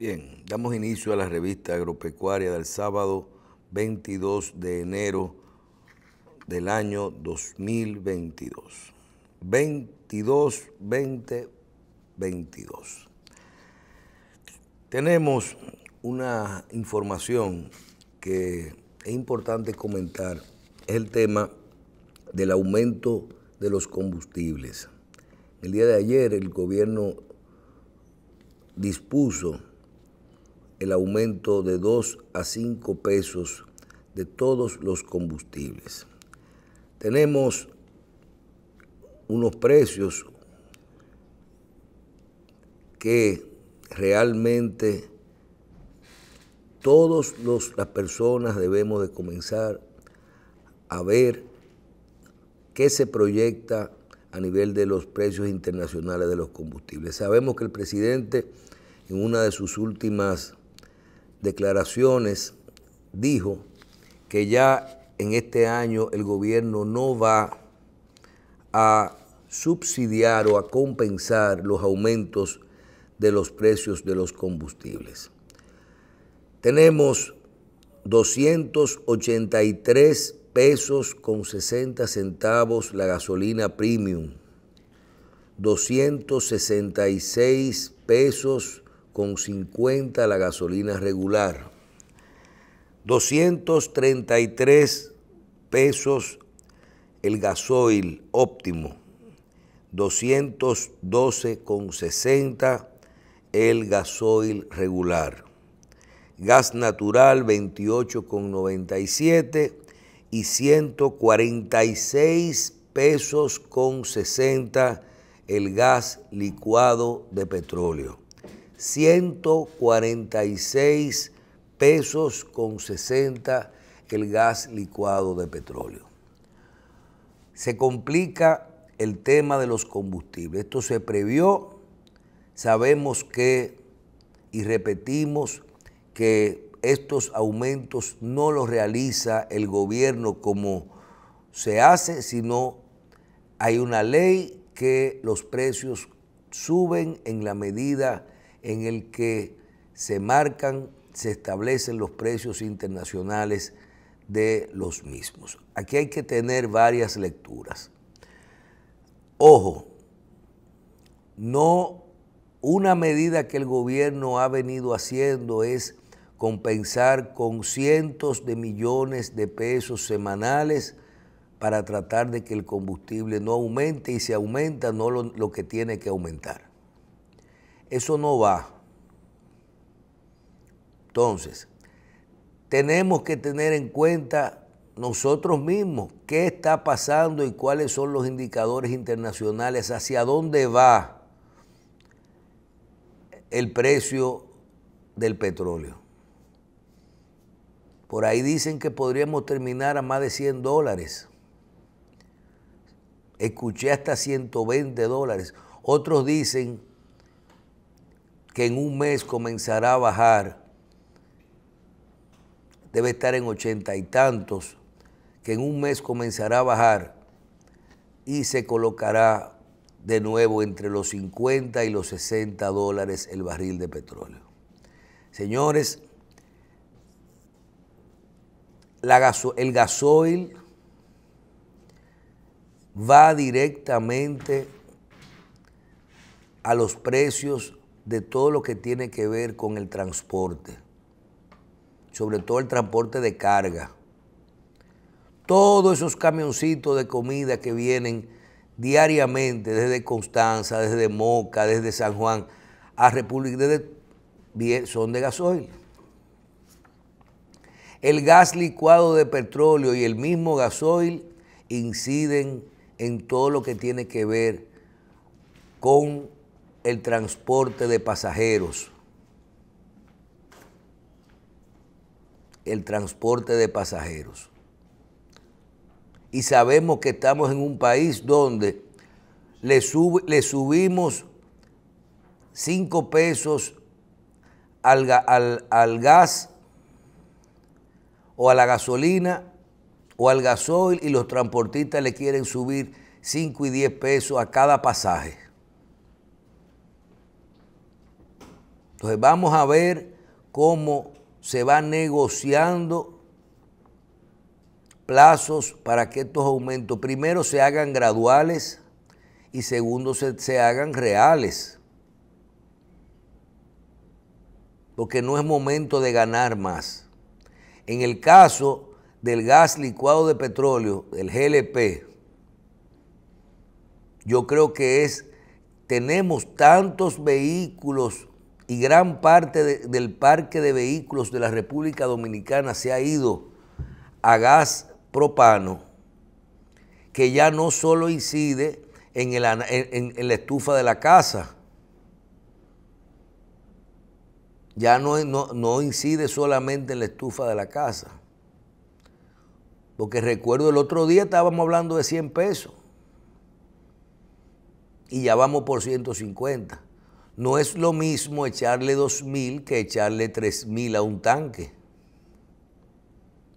Bien, damos inicio a la revista agropecuaria del sábado 22 de enero del año 2022. 22, 20, 22. Tenemos una información que es importante comentar, es el tema del aumento de los combustibles. El día de ayer el gobierno dispuso el aumento de 2 a 5 pesos de todos los combustibles. Tenemos unos precios que realmente todas las personas debemos de comenzar a ver qué se proyecta a nivel de los precios internacionales de los combustibles. Sabemos que el presidente en una de sus últimas declaraciones dijo que ya en este año el gobierno no va a subsidiar o a compensar los aumentos de los precios de los combustibles. Tenemos 283 pesos con 60 centavos la gasolina premium, 266 pesos 50 la gasolina regular. 233 pesos el gasoil óptimo. 212 con 60 el gasoil regular. Gas natural 28 con 97 y 146 pesos con 60 el gas licuado de petróleo. 146 pesos con 60 el gas licuado de petróleo. Se complica el tema de los combustibles. Esto se previó, sabemos que, y repetimos, que estos aumentos no los realiza el gobierno como se hace, sino hay una ley que los precios suben en la medida en el que se marcan, se establecen los precios internacionales de los mismos. Aquí hay que tener varias lecturas. Ojo, no una medida que el gobierno ha venido haciendo es compensar con cientos de millones de pesos semanales para tratar de que el combustible no aumente y si aumenta no lo que tiene que aumentar. Eso no va. Entonces, tenemos que tener en cuenta nosotros mismos qué está pasando y cuáles son los indicadores internacionales, hacia dónde va el precio del petróleo. Por ahí dicen que podríamos terminar a más de 100 dólares. Escuché hasta 120 dólares. Otros dicen que en un mes comenzará a bajar, debe estar en ochenta y tantos, que en un mes comenzará a bajar y se colocará de nuevo entre los 50 y los 60 dólares el barril de petróleo. Señores, el gasoil va directamente a los precios de todo lo que tiene que ver con el transporte, sobre todo el transporte de carga. Todos esos camioncitos de comida que vienen diariamente desde Constanza, desde Moca, desde San Juan a República, son de gasoil. El gas licuado de petróleo y el mismo gasoil inciden en todo lo que tiene que ver con el transporte de pasajeros. El transporte de pasajeros. Y sabemos que estamos en un país donde le, le subimos 5 pesos al, al gas o a la gasolina o al gasoil y los transportistas le quieren subir 5 y 10 pesos a cada pasaje. Entonces vamos a ver cómo se van negociando plazos para que estos aumentos primero se hagan graduales y segundo se, se hagan reales. Porque no es momento de ganar más. En el caso del gas licuado de petróleo, el GLP, yo creo que es, tenemos tantos vehículos y gran parte del parque de vehículos de la República Dominicana se ha ido a gas propano, que ya no solo incide en, en, la estufa de la casa, ya no, no, no, incide solamente en la estufa de la casa. Porque recuerdo el otro día estábamos hablando de 100 pesos y ya vamos por 150. No es lo mismo echarle dos mil que echarle mil a un tanque.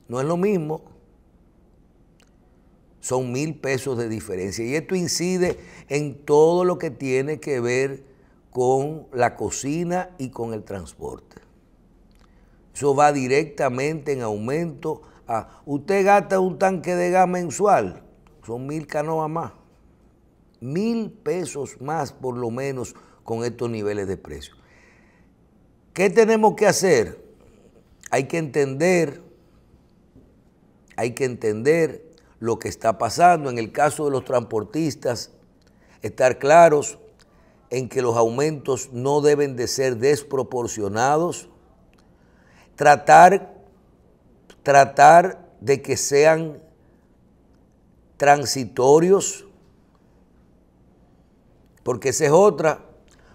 No es lo mismo. Son mil pesos de diferencia. Y esto incide en todo lo que tiene que ver con la cocina y con el transporte. Eso va directamente en aumento a... Usted gasta un tanque de gas mensual, son mil canoas más. Mil pesos más por lo menos con estos niveles de precios. ¿Qué tenemos que hacer? Hay que entender, hay que entender lo que está pasando. En el caso de los transportistas, estar claros en que los aumentos no deben de ser desproporcionados. Tratar, tratar de que sean transitorios, porque esa es otra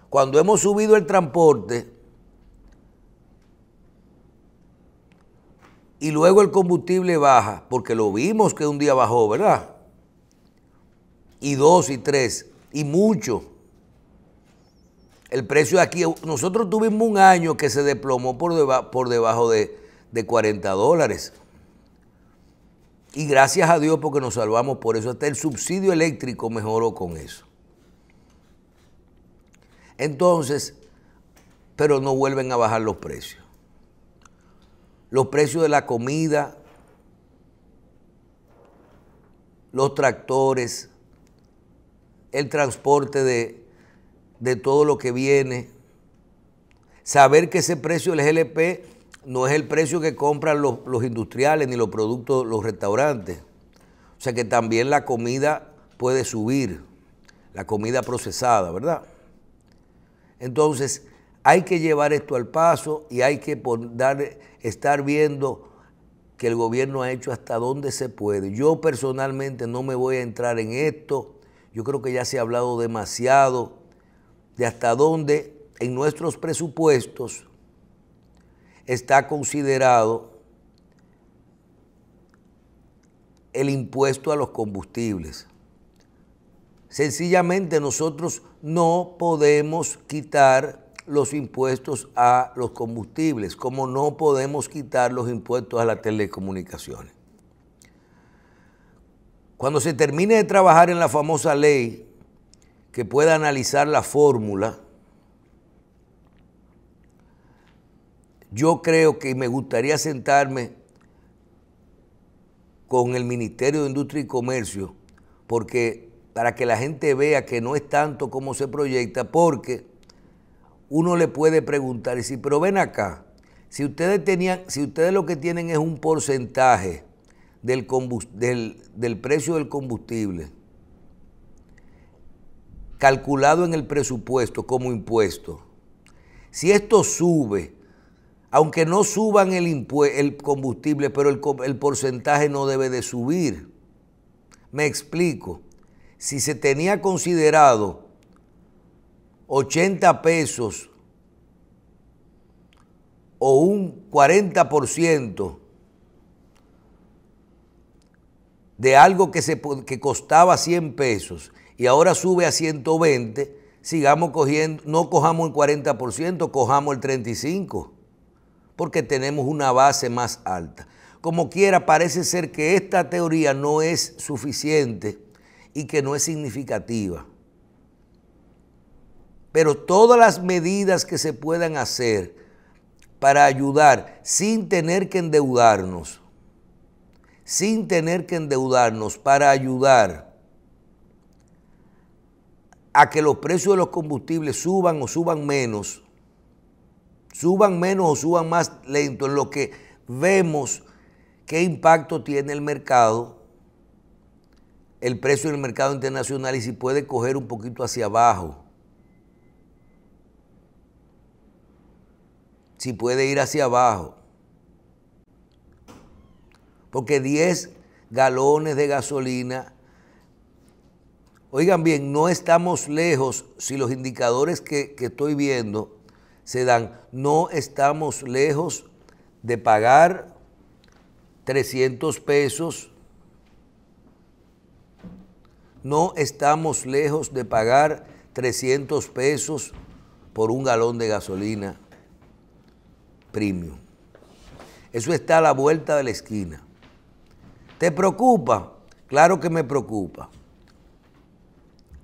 cuando hemos subido el transporte y luego el combustible baja, porque lo vimos que un día bajó, ¿verdad? Y dos y tres, y mucho. El precio aquí, nosotros tuvimos un año que se desplomó por, debajo de, de 40 dólares. Y gracias a Dios porque nos salvamos por eso. Hasta el subsidio eléctrico mejoró con eso. Entonces, pero no vuelven a bajar los precios. Los precios de la comida, los tractores, el transporte de, todo lo que viene. Saber que ese precio del GLP no es el precio que compran los, los, industriales ni los productos, los restaurantes. O sea que también la comida puede subir, la comida procesada, ¿verdad? Entonces, hay que llevar esto al paso y hay que estar viendo que el gobierno ha hecho hasta donde se puede. Yo personalmente no me voy a entrar en esto. Yo creo que ya se ha hablado demasiado de hasta dónde en nuestros presupuestos está considerado el impuesto a los combustibles. Sencillamente nosotros no podemos quitar los impuestos a los combustibles, como no podemos quitar los impuestos a las telecomunicaciones. Cuando se termine de trabajar en la famosa ley que pueda analizar la fórmula, yo creo que me gustaría sentarme con el Ministerio de Industria y Comercio, porque para que la gente vea que no es tanto como se proyecta, porque uno le puede preguntar pero ven acá, si ustedes, tenían, si ustedes lo que tienen es un porcentaje del, precio del combustible calculado en el presupuesto como impuesto, si esto sube, aunque no suban el, combustible, pero el, el porcentaje no debe de subir. Me explico si se tenía considerado 80 pesos o un 40% de algo que, se, costaba 100 pesos y ahora sube a 120, sigamos cogiendo, no cojamos el 40%, cojamos el 35%, porque tenemos una base más alta. Como quiera, parece ser que esta teoría no es suficiente y que no es significativa. Pero todas las medidas que se puedan hacer para ayudar sin tener que endeudarnos, sin tener que endeudarnos, para ayudar a que los precios de los combustibles suban o suban menos, suban menos o suban más lento, en lo que vemos qué impacto tiene el mercado el precio del mercado internacional y si puede coger un poquito hacia abajo. Si puede ir hacia abajo. Porque 10 galones de gasolina, oigan bien, no estamos lejos si los indicadores que, que estoy viendo se dan, no estamos lejos de pagar 300 pesos no estamos lejos de pagar 300 pesos por un galón de gasolina premium. Eso está a la vuelta de la esquina. ¿Te preocupa? Claro que me preocupa.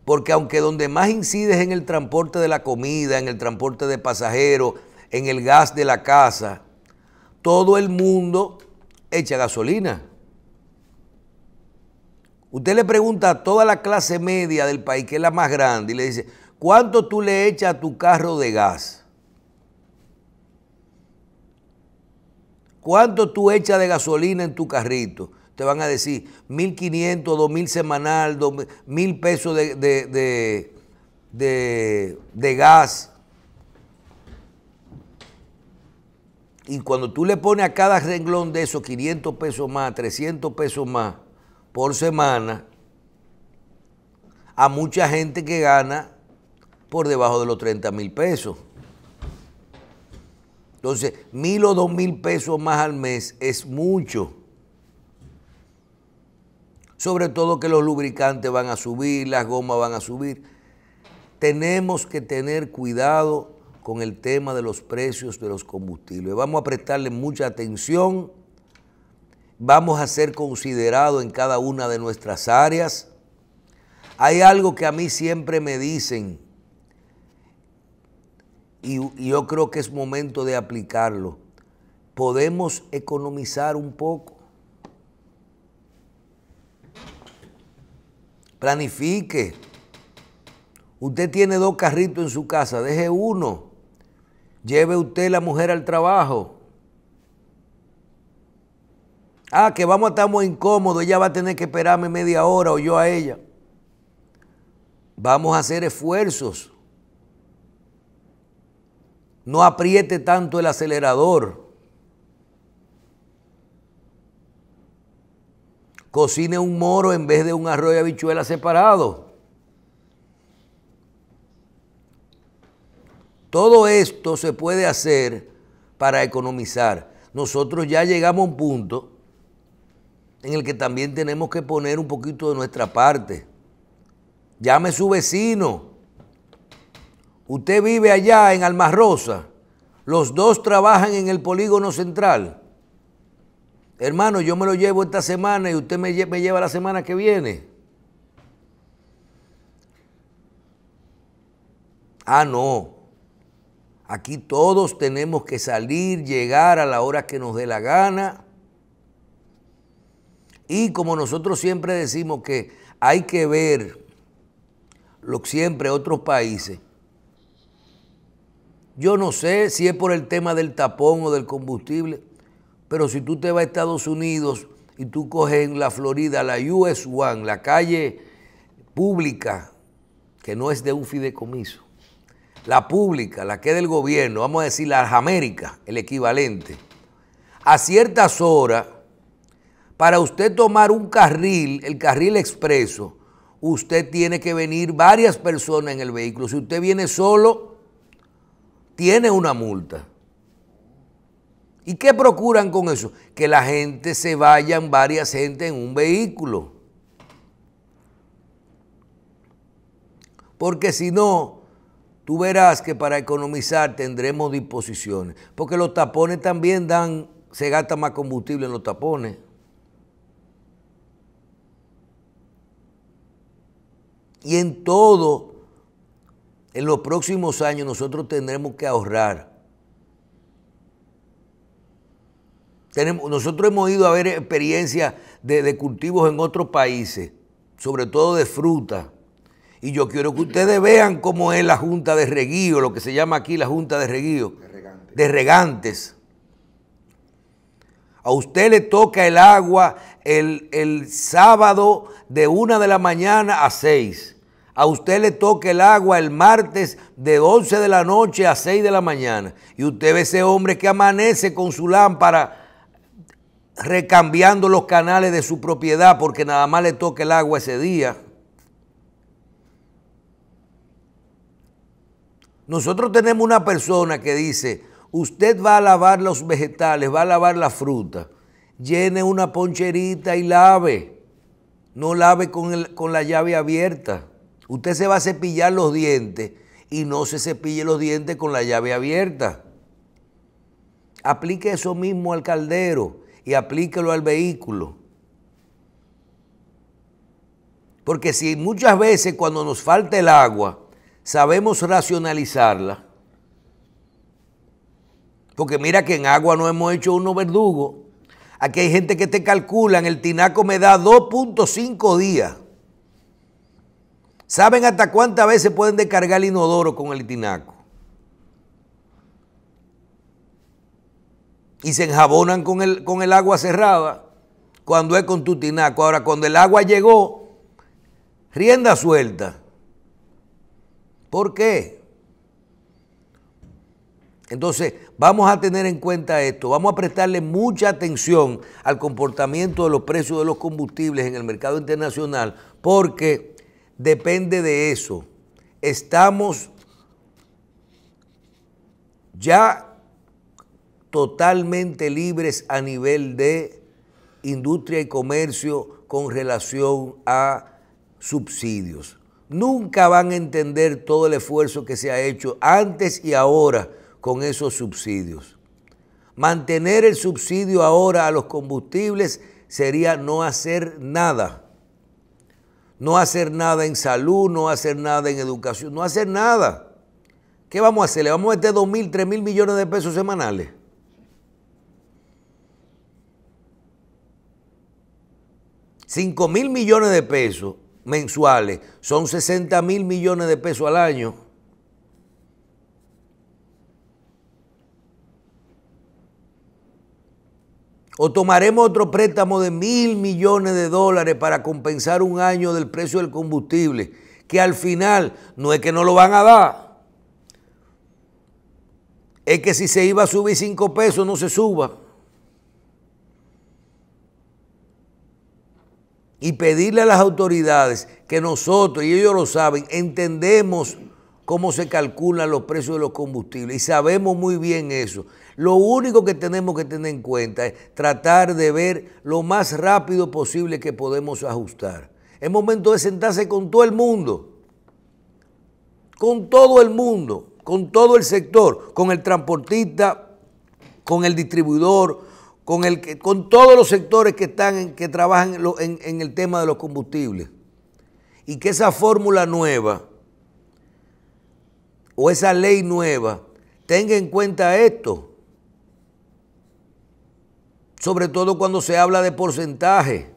Porque aunque donde más incides en el transporte de la comida, en el transporte de pasajeros, en el gas de la casa, todo el mundo echa gasolina. Usted le pregunta a toda la clase media del país, que es la más grande, y le dice, ¿cuánto tú le echas a tu carro de gas? ¿Cuánto tú echas de gasolina en tu carrito? Te van a decir 1.500, 2.000 semanal, 1.000 pesos de, de, de, gas. Y cuando tú le pones a cada renglón de esos 500 pesos más, 300 pesos más, por semana a mucha gente que gana por debajo de los 30 mil pesos. Entonces, mil o dos mil pesos más al mes es mucho. Sobre todo que los lubricantes van a subir, las gomas van a subir. Tenemos que tener cuidado con el tema de los precios de los combustibles. Vamos a prestarle mucha atención vamos a ser considerados en cada una de nuestras áreas. Hay algo que a mí siempre me dicen y, yo creo que es momento de aplicarlo. Podemos economizar un poco. Planifique. Usted tiene dos carritos en su casa, deje uno. Lleve usted la mujer al trabajo Ah, que vamos a estar muy incómodos, ella va a tener que esperarme media hora o yo a ella. Vamos a hacer esfuerzos. No apriete tanto el acelerador. Cocine un moro en vez de un arroz de habichuelas separado. Todo esto se puede hacer para economizar. Nosotros ya llegamos a un punto en el que también tenemos que poner un poquito de nuestra parte. Llame su vecino. Usted vive allá en Almarrosa. Los dos trabajan en el polígono central. Hermano, yo me lo llevo esta semana y usted me lleva la semana que viene. Ah, no. Aquí todos tenemos que salir, llegar a la hora que nos dé la gana y como nosotros siempre decimos que hay que ver lo siempre otros países, yo no sé si es por el tema del tapón o del combustible, pero si tú te vas a Estados Unidos y tú coges en la Florida la US One, la calle pública, que no es de un fideicomiso, la pública, la que es del gobierno, vamos a decir las Américas, el equivalente, a ciertas horas para usted tomar un carril, el carril expreso, usted tiene que venir varias personas en el vehículo. Si usted viene solo, tiene una multa. ¿Y qué procuran con eso? Que la gente se vayan varias gente en un vehículo. Porque si no, tú verás que para economizar tendremos disposiciones. Porque los tapones también dan, se gasta más combustible en los tapones. Y en todo, en los próximos años nosotros tendremos que ahorrar. Tenemos, nosotros hemos ido a ver experiencias de, cultivos en otros países, sobre todo de fruta. Y yo quiero que ustedes vean cómo es la Junta de Reguío, lo que se llama aquí la Junta de Reguío. De, regantes. A usted le toca el agua el, el sábado de una de la mañana a seis. A usted le toca el agua el martes de 11 de la noche a 6 de la mañana. Y usted ve ese hombre que amanece con su lámpara recambiando los canales de su propiedad porque nada más le toca el agua ese día. Nosotros tenemos una persona que dice, usted va a lavar los vegetales, va a lavar la fruta, llene una poncherita y lave. No lave con, con la llave abierta. Usted se va a cepillar los dientes y no se cepille los dientes con la llave abierta. Aplique eso mismo al caldero y aplíquelo al vehículo. Porque si muchas veces cuando nos falta el agua sabemos racionalizarla, porque mira que en agua no hemos hecho uno verdugo, aquí hay gente que te calcula en el tinaco me da 2.5 días. ¿Saben hasta cuántas veces pueden descargar el inodoro con el tinaco? Y se enjabonan con el, con el agua cerrada cuando es con tu tinaco. Ahora, cuando el agua llegó, rienda suelta. ¿Por qué? Entonces, vamos a tener en cuenta esto, vamos a prestarle mucha atención al comportamiento de los precios de los combustibles en el mercado internacional, porque depende de eso. Estamos ya totalmente libres a nivel de industria y comercio con relación a subsidios. Nunca van a entender todo el esfuerzo que se ha hecho antes y ahora con esos subsidios. Mantener el subsidio ahora a los combustibles sería no hacer nada no hacer nada en salud, no hacer nada en educación, no hacer nada. ¿Qué vamos a hacer? ¿Le vamos a meter 2 mil, 3 mil millones de pesos semanales? ¿5 mil millones de pesos mensuales son 60 mil millones de pesos al año. o tomaremos otro préstamo de mil millones de dólares para compensar un año del precio del combustible, que al final no es que no lo van a dar, es que si se iba a subir cinco pesos no se suba. Y pedirle a las autoridades que nosotros, y ellos lo saben, entendemos cómo se calculan los precios de los combustibles y sabemos muy bien eso. Lo único que tenemos que tener en cuenta es tratar de ver lo más rápido posible que podemos ajustar. Es momento de sentarse con todo el mundo, con todo el mundo, con todo el sector, con el transportista, con el distribuidor, con, el, con todos los sectores que, están que trabajan en el tema de los combustibles. Y que esa fórmula nueva o esa ley nueva tenga en cuenta esto, sobre todo cuando se habla de porcentaje.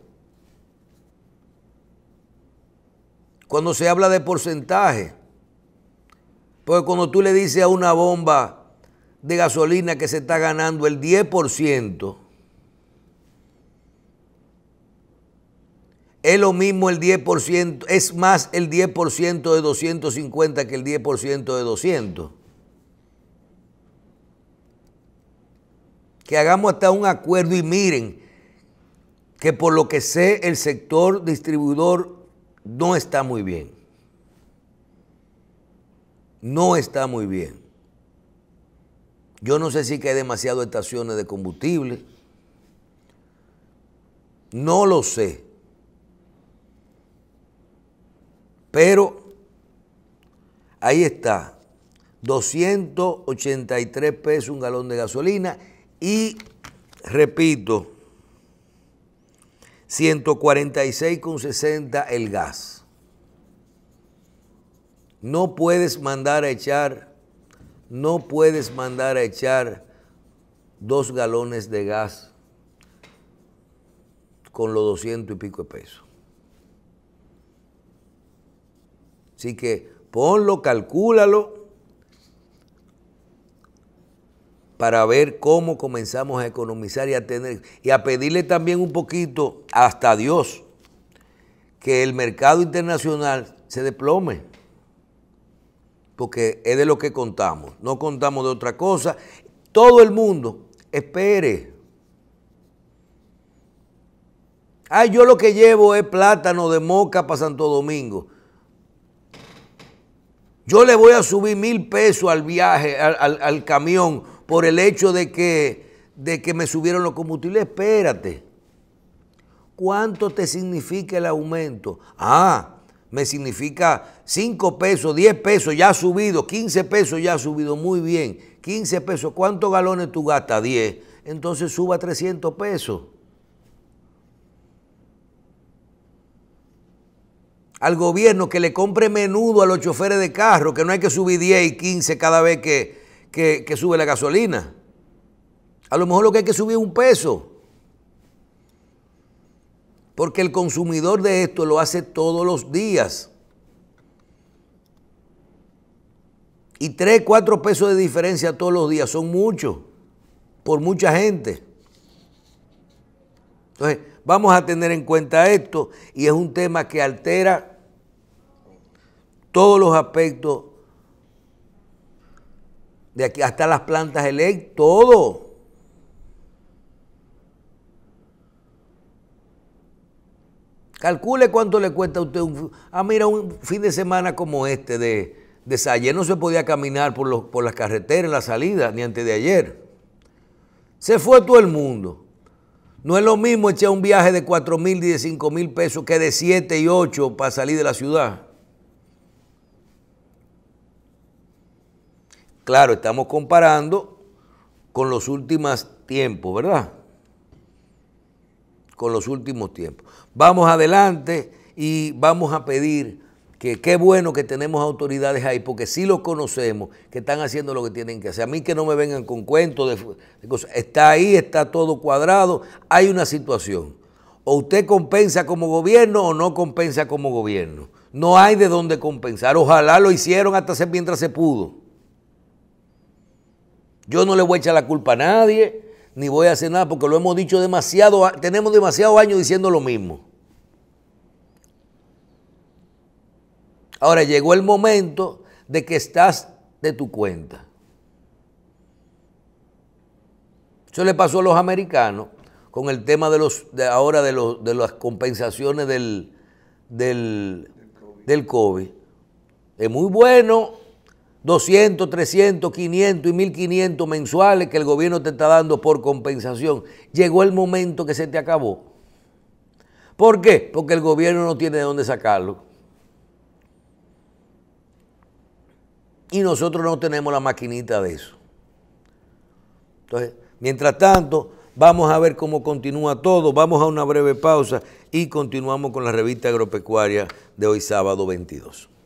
Cuando se habla de porcentaje, porque cuando tú le dices a una bomba de gasolina que se está ganando el 10%, Es lo mismo el 10%, es más el 10% de 250 que el 10% de 200. Que hagamos hasta un acuerdo y miren que por lo que sé el sector distribuidor no está muy bien. No está muy bien. Yo no sé si hay demasiadas estaciones de combustible. No lo sé. Pero ahí está, 283 pesos un galón de gasolina y, repito, 146,60 el gas. No puedes mandar a echar, no puedes mandar a echar dos galones de gas con los 200 y pico de pesos. Así que ponlo, calcúlalo para ver cómo comenzamos a economizar y a tener y a pedirle también un poquito hasta Dios que el mercado internacional se deplome. Porque es de lo que contamos, no contamos de otra cosa. Todo el mundo espere. Ay, yo lo que llevo es plátano de moca para Santo Domingo. Yo le voy a subir mil pesos al viaje, al, camión, por el hecho de que, de que me subieron los combustibles. Espérate. ¿Cuánto te significa el aumento? Ah, me significa cinco pesos, 10 pesos, ya ha subido, 15 pesos, ya ha subido, muy bien. 15 pesos, ¿cuántos galones tú gastas? 10. Entonces suba 300 pesos. al gobierno que le compre menudo a los choferes de carro, que no hay que subir 10 y 15 cada vez que, sube la gasolina. A lo mejor lo que hay que subir es un peso. Porque el consumidor de esto lo hace todos los días. Y 3, 4 pesos de diferencia todos los días son muchos, por mucha gente. Entonces, Vamos a tener en cuenta esto y es un tema que altera todos los aspectos de aquí hasta las plantas eléctricas, todo. Calcule cuánto le cuesta a usted un, ah, mira, un fin de semana como este de, de ayer no se podía caminar por, por las carreteras la salida, ni antes de ayer. Se fue todo el mundo. No es lo mismo echar un viaje de 4 mil y de mil pesos que de 7 y 8 para salir de la ciudad. Claro, estamos comparando con los últimos tiempos, ¿verdad? Con los últimos tiempos. Vamos adelante y vamos a pedir que qué bueno que tenemos autoridades ahí, porque sí los conocemos, que están haciendo lo que tienen que hacer. A mí que no me vengan con cuentos de, Está ahí, está todo cuadrado, hay una situación. O usted compensa como gobierno o no compensa como gobierno. No hay de dónde compensar. Ojalá lo hicieron hasta mientras se pudo. Yo no le voy a echar la culpa a nadie, ni voy a hacer nada, porque lo hemos dicho demasiado, tenemos demasiados años diciendo lo mismo. Ahora llegó el momento de que estás de tu cuenta. Eso le pasó a los americanos con el tema de los ahora de, las compensaciones del, del, del COVID. Es muy bueno, 200, 300, 500 y 1500 mensuales que el gobierno te está dando por compensación. Llegó el momento que se te acabó. ¿Por qué? Porque el gobierno no tiene de dónde sacarlo. Y nosotros no tenemos la maquinita de eso. Entonces, mientras tanto, vamos a ver cómo continúa todo. Vamos a una breve pausa y continuamos con la revista agropecuaria de hoy sábado 22.